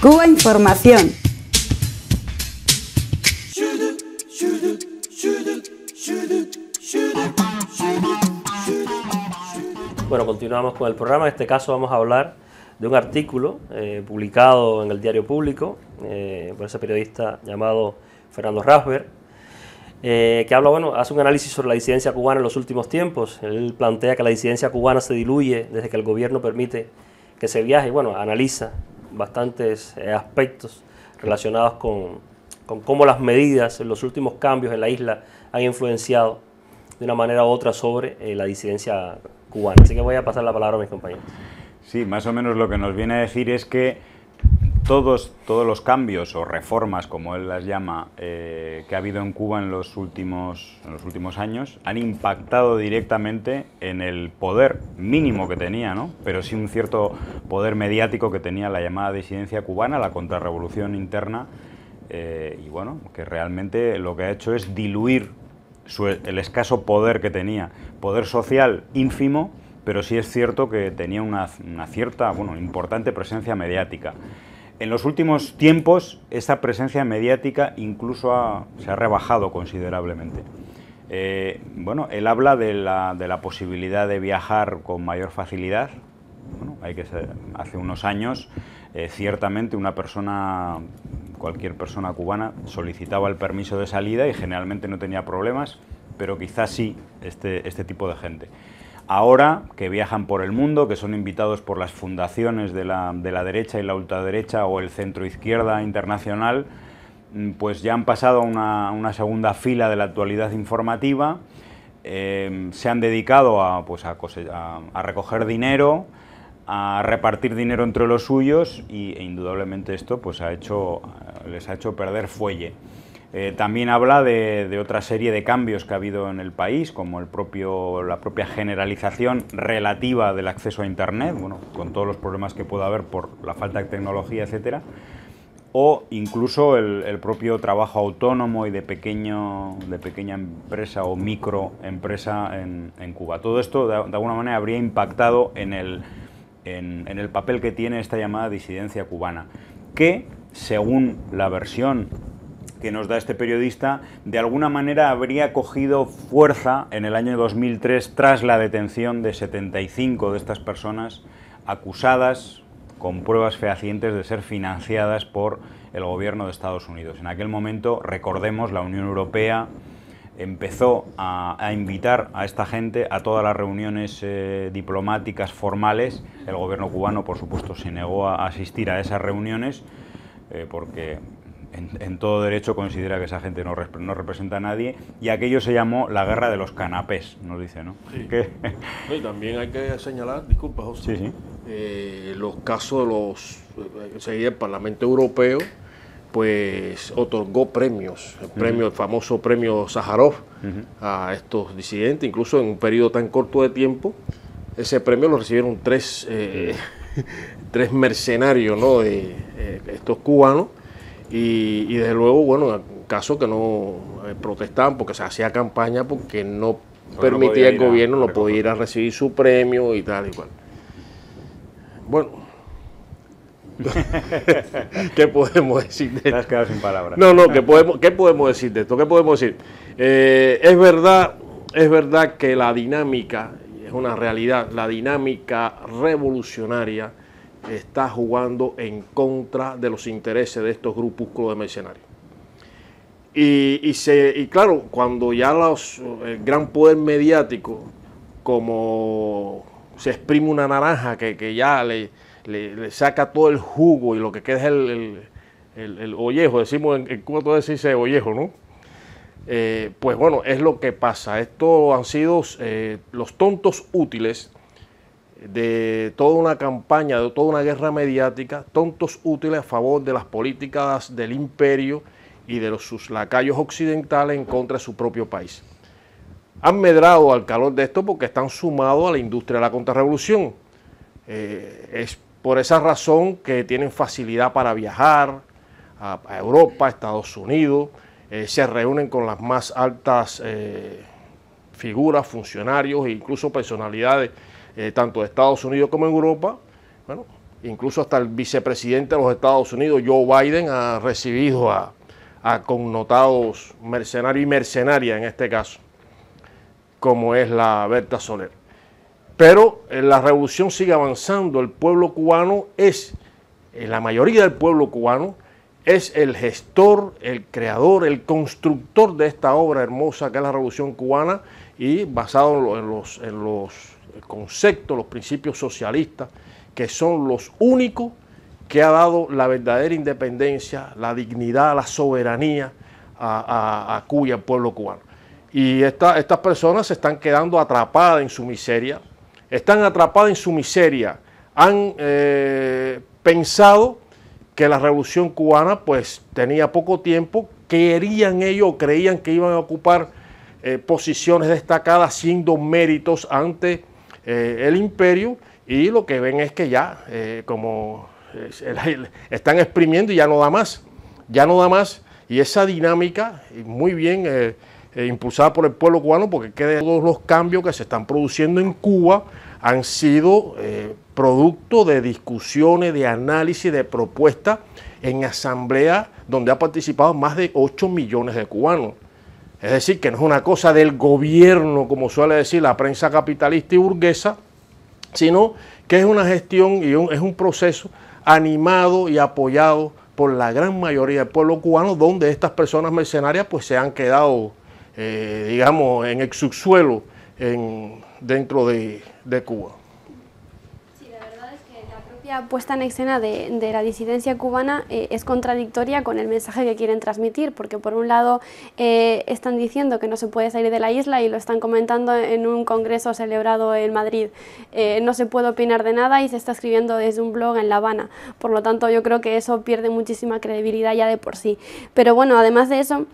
Cuba Información. Bueno, continuamos con el programa. En este caso vamos a hablar de un artículo eh, publicado en el diario público eh, por ese periodista llamado Fernando rasberg eh, que habla, bueno, hace un análisis sobre la disidencia cubana en los últimos tiempos. Él plantea que la disidencia cubana se diluye desde que el gobierno permite que se viaje. Bueno, analiza bastantes eh, aspectos relacionados con, con cómo las medidas, los últimos cambios en la isla han influenciado de una manera u otra sobre eh, la disidencia cubana. Así que voy a pasar la palabra a mis compañeros. Sí, más o menos lo que nos viene a decir es que todos, todos los cambios o reformas, como él las llama, eh, que ha habido en Cuba en los, últimos, en los últimos años, han impactado directamente en el poder mínimo que tenía, ¿no? pero sí un cierto poder mediático que tenía la llamada disidencia cubana, la contrarrevolución interna, eh, y bueno, que realmente lo que ha hecho es diluir el escaso poder que tenía, poder social ínfimo, pero sí es cierto que tenía una, una cierta, bueno, importante presencia mediática. En los últimos tiempos, esta presencia mediática incluso se ha rebajado considerablemente. Eh, bueno, él habla de la, posibilidad de viajar con mayor facilidad. hay que hace unos años, eh, ciertamente, una persona, cualquier persona cubana, solicitaba el permiso de salida y generalmente no tenía problemas, pero quizás sí este, este tipo de gente ahora, que viajan por el mundo, que son invitados por las fundaciones de la, derecha y la ultraderecha o el centro-izquierda internacional, mm, pues ya han pasado a una, segunda fila de la actualidad informativa, em, se han dedicado pues a, recoger dinero, a repartir dinero entre los suyos y, e indudablemente esto pues eh, les ha hecho perder fuelle. Eh, también habla de, otra serie de cambios que ha habido en el país, como el propio, la propia generalización relativa del acceso a Internet, bueno, con todos los problemas que pueda haber por la falta de tecnología, etcétera, o incluso el, propio trabajo autónomo y de, pequeño, de pequeña empresa o microempresa en, en Cuba. Todo esto, de, alguna manera, habría impactado en en, en el papel que tiene esta llamada disidencia cubana, que, según la versión que nos da este periodista, de alguna manera habría cogido fuerza en el año 2003 tras la detención de 75 de estas personas acusadas con pruebas fehacientes de ser financiadas por el gobierno de Estados Unidos. En aquel momento, recordemos, la Unión Europea empezó a, invitar a esta gente a todas las reuniones eh, diplomáticas formales. El gobierno cubano, por supuesto, se negó a asistir a esas reuniones eh, porque en, todo derecho considera que esa gente no, representa a nadie y aquello se llamó la guerra de los canapés, nos dice, ¿no? Sí. también hay que señalar, disculpa José, eh, los casos de los... Eh, el Parlamento Europeo pues otorgó premios, el, premio, el famoso premio Sájarov a estos disidentes, incluso en un periodo tan corto de tiempo, ese premio lo recibieron tres, eh, tres mercenarios, ¿no? Eh, estos cubanos, y, desde luego, bueno, caso que no eh, protestaban porque se hacía campaña porque no permitía el gobierno, no podía ir a recibir su premio y tal y cual. Bueno, ¿Qué podemos decir de esto? Te sin palabras. No, no, ¿qué podemos, decir de esto? ¿Qué podemos decir? Eh, es, verdad, es verdad que la dinámica, es una realidad, la dinámica revolucionaria está jugando en contra de los intereses de estos grupúsculos de mercenarios. Y, claro, cuando ya el gran poder mediático, como se exprime una naranja que, ya le, le, saca todo el jugo y lo que queda es el, ollejo, decimos en, Cuba todo dice ollejo, ¿no? Eh, pues bueno, es lo que pasa. Estos han sido eh, los tontos útiles de toda una campaña, de toda una guerra mediática, tontos útiles a favor de las políticas del imperio y de los, sus lacayos occidentales en contra de su propio país. Han medrado al calor de esto porque están sumados a la industria de la contrarrevolución. Eh, es por esa razón que tienen facilidad para viajar a, Europa, a Estados Unidos, eh, se reúnen con las más altas eh, figuras, funcionarios e incluso personalidades eh, tanto de Estados Unidos como en Europa. Bueno, incluso hasta el vicepresidente de los Estados Unidos, Joe Biden, ha recibido a, connotados mercenarios y mercenarias en este caso, como es la Berta Soler. Pero eh, la revolución sigue avanzando, el pueblo cubano es, eh, la mayoría del pueblo cubano, es el gestor, el creador, el constructor de esta obra hermosa que es la Revolución Cubana y basado en los, en los concepto, los principios socialistas, que son los únicos que ha dado la verdadera independencia, la dignidad, la soberanía a, a, al pueblo cubano. Y estas personas se están quedando atrapadas en su miseria, están atrapadas en su miseria, han eh, pensado que la revolución cubana pues tenía poco tiempo, querían ellos, creían que iban a ocupar eh, posiciones destacadas siendo méritos ante eh, el imperio y lo que ven es que ya, eh, como eh, están exprimiendo y ya no da más, ya no da más. Y esa dinámica, muy bien impulsada por el pueblo cubano, porque todos los cambios que se están produciendo en Cuba han sido producto de discusiones, de análisis, de propuestas en asamblea donde ha participado más de 8 millones de cubanos. Es decir, que no es una cosa del gobierno, como suele decir la prensa capitalista y burguesa, sino que es una gestión y es un proceso animado y apoyado por la gran mayoría del pueblo cubano, donde estas personas mercenarias pues se han quedado, eh, digamos, en el subsuelo dentro de Cuba puesta en escena de, la disidencia cubana eh, es contradictoria con el mensaje que quieren transmitir, porque por un lado eh, están diciendo que no se puede salir de la isla y lo están comentando en un congreso celebrado en Madrid. Eh, no se puede opinar de nada y se está escribiendo desde un blog en La Habana. Por lo tanto, yo creo que eso pierde muchísima credibilidad ya de por sí. Pero bueno, además de eso,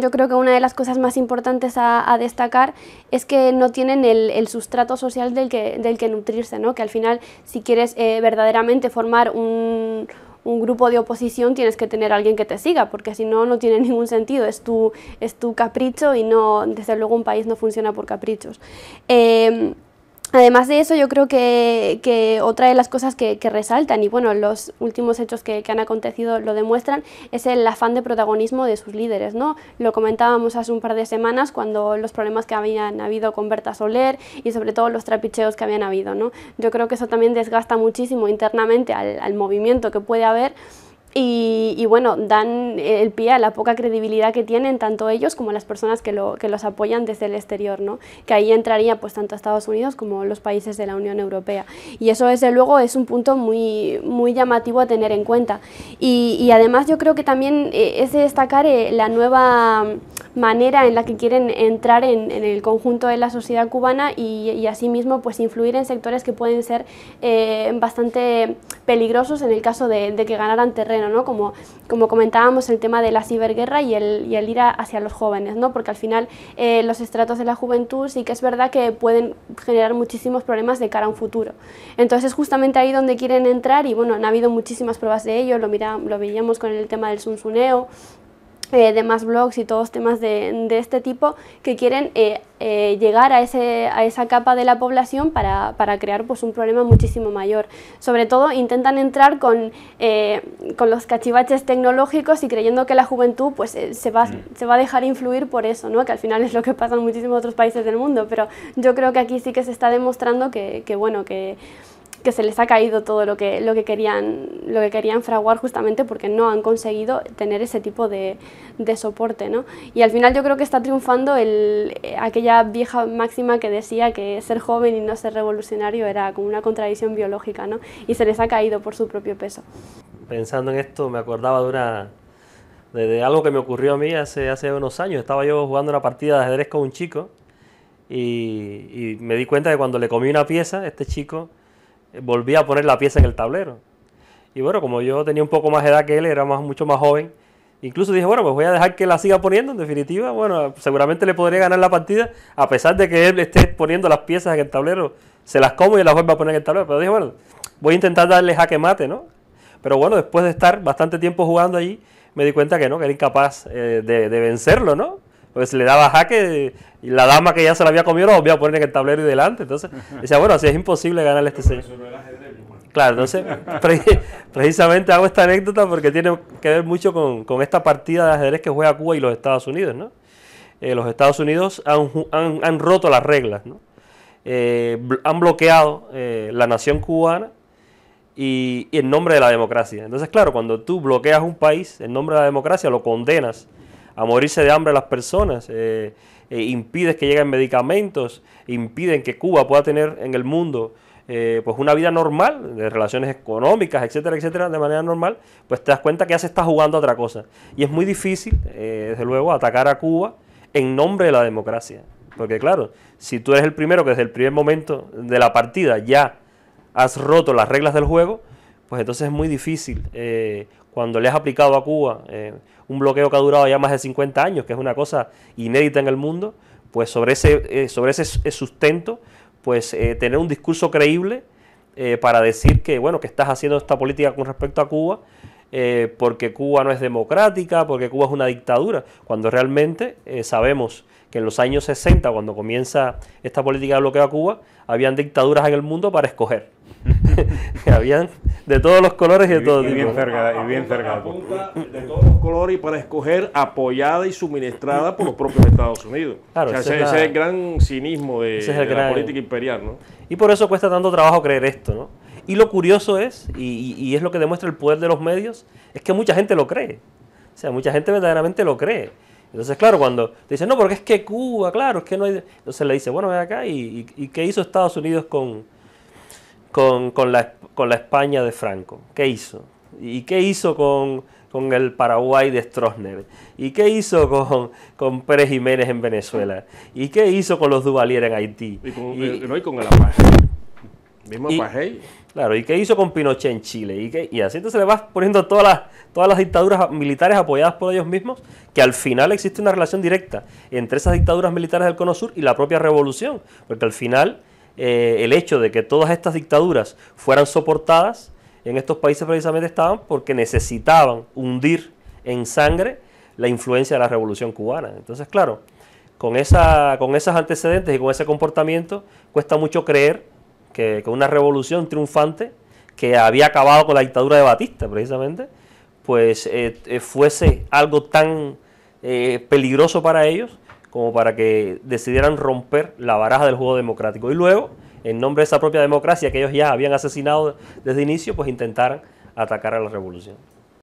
yo creo que una de las cosas más importantes a, destacar es que no tienen el, sustrato social del que, del que nutrirse, ¿no? que al final si quieres eh, verdaderamente formar un, un grupo de oposición tienes que tener a alguien que te siga, porque si no, no tiene ningún sentido, es tu, es tu capricho y no, desde luego un país no funciona por caprichos. Em, Además de eso, yo creo que, otra de las cosas que, resaltan, y bueno, los últimos hechos que, han acontecido lo demuestran, es el afán de protagonismo de sus líderes, ¿no? Lo comentábamos hace un par de semanas cuando los problemas que habían habido con Berta Soler y sobre todo los trapicheos que habían habido, ¿no? Yo creo que eso también desgasta muchísimo internamente al, al movimiento que puede haber y, bueno, dan el pie a la poca credibilidad que tienen tanto ellos como las personas que, lo, que los apoyan desde el exterior, ¿no? que ahí entraría pues tanto Estados Unidos como los países de la Unión Europea. Y eso desde luego es un punto muy, muy llamativo a tener en cuenta. Y, además yo creo que también eh, es destacar eh, la nueva manera en la que quieren entrar en, el conjunto de la sociedad cubana y, así asimismo pues influir en sectores que pueden ser eh, bastante peligrosos en el caso de, que ganaran terreno, ¿no? Como, como comentábamos el tema de la ciberguerra y el, ir hacia los jóvenes, ¿no? Porque al final eh, los estratos de la juventud sí que es verdad que pueden generar muchísimos problemas de cara a un futuro. Entonces es justamente ahí donde quieren entrar y bueno, han habido muchísimas pruebas de ello, lo, mira, lo veíamos con el tema del sunsuneo, demás blogs y todos temas de, este tipo que quieren eh, eh, llegar a, ese, a, esa capa de la población para, crear pues, un problema muchísimo mayor. Sobre todo intentan entrar con, eh, con los cachivaches tecnológicos y creyendo que la juventud pues, se, va, mm. se va a dejar influir por eso, ¿no? que al final es lo que pasa en muchísimos otros países del mundo, pero yo creo que aquí sí que se está demostrando que bueno, que que se les ha caído todo lo que, lo que, querían, lo que querían fraguar justamente porque no han conseguido tener ese tipo de, soporte. Y al final yo creo que está triunfando el, eh, aquella vieja máxima que decía que ser joven y no ser revolucionario era como una contradicción biológica y se les ha caído por su propio peso. Pensando en esto me acordaba de De, algo que me ocurrió a mí hace, hace unos años. Estaba yo jugando una partida de ajedrez con un chico y, me di cuenta de que cuando le comí una pieza, este chico volví a poner la pieza en el tablero. Y bueno, como yo tenía un poco más de edad que él, era más, mucho más joven, incluso dije, bueno, pues voy a dejar que la siga poniendo, en definitiva, bueno, seguramente le podría ganar la partida, a pesar de que él le esté poniendo las piezas en el tablero, se las como y las vuelvo a poner en el tablero, pero dije, bueno, voy a intentar darle jaque mate, ¿no? Pero bueno, después de estar bastante tiempo jugando allí, me di cuenta que no, que era incapaz eh, de, de vencerlo, ¿no? Pues le daba jaque y la dama que ya se la había comido la volvía a poner en el tablero y delante. Entonces, decía, bueno, así es imposible ganarle este señor. Claro, entonces, precisamente hago esta anécdota porque tiene que ver mucho con, esta partida de ajedrez que juega Cuba y los Estados Unidos, ¿no? Eh, los Estados Unidos han, roto las reglas, ¿no? Eh, han bloqueado eh, la nación cubana y, y, en nombre de la democracia. Entonces, claro, cuando tú bloqueas un país en nombre de la democracia, lo condenas a morirse de hambre las personas, eh, eh impides que lleguen medicamentos, impiden que Cuba pueda tener en el mundo eh, pues una vida normal, de relaciones económicas, etcétera, etcétera, de manera normal, pues te das cuenta que ya se está jugando a otra cosa. Y es muy difícil, eh, desde luego, atacar a Cuba en nombre de la democracia. Porque claro, si tú eres el primero que desde el primer momento de la partida ya has roto las reglas del juego, pues entonces es muy difícil. Eh, cuando le has aplicado a Cuba eh, un bloqueo que ha durado ya más de 50 años, que es una cosa inédita en el mundo, pues sobre ese, eh, sobre ese sustento, pues tener un discurso creíble para decir que, bueno, que estás haciendo esta política con respecto a Cuba, porque Cuba no es democrática, porque Cuba es una dictadura, cuando realmente sabemos que en los años 60, cuando comienza esta política de bloqueo a Cuba, habían dictaduras en el mundo para escoger. Habían de todos los colores y de bien y de todos los colores y para escoger apoyada y suministrada por los propios Estados Unidos. ese, es el gran cinismo de, la política imperial. ¿no? Y por eso cuesta tanto trabajo creer esto. ¿no? Y lo curioso es, y, es lo que demuestra el poder de los medios, es que mucha gente lo cree. O sea, mucha gente verdaderamente lo cree. Entonces, claro, cuando te dicen, no, porque es que Cuba, claro, es que no hay... Entonces le dice, bueno, ven acá, ¿y, y qué hizo Estados Unidos con, con, con, la, España de Franco? ¿Qué hizo? ¿Y qué hizo con, el Paraguay de Stroessner? ¿Y qué hizo con, con, Pérez Jiménez en Venezuela? ¿Y qué hizo con los Duvalier en Haití? Y eh, no, con el Claro, ¿y qué hizo con Pinochet en Chile? ¿Y, y así entonces le vas poniendo todas las, todas las dictaduras militares apoyadas por ellos mismos, que al final existe una relación directa entre esas dictaduras militares del Cono Sur y la propia revolución, porque al final eh, el hecho de que todas estas dictaduras fueran soportadas en estos países precisamente estaban porque necesitaban hundir en sangre la influencia de la revolución cubana. Entonces, claro, con, esa, con esos antecedentes y con ese comportamiento, cuesta mucho creer que, una revolución triunfante que había acabado con la dictadura de Batista, precisamente, pues eh, eh, fuese algo tan peligroso para ellos como para que decidieran romper la baraja del juego democrático. Y luego, en nombre de esa propia democracia que ellos ya habían asesinado desde inicio, pues intentaran atacar a la revolución.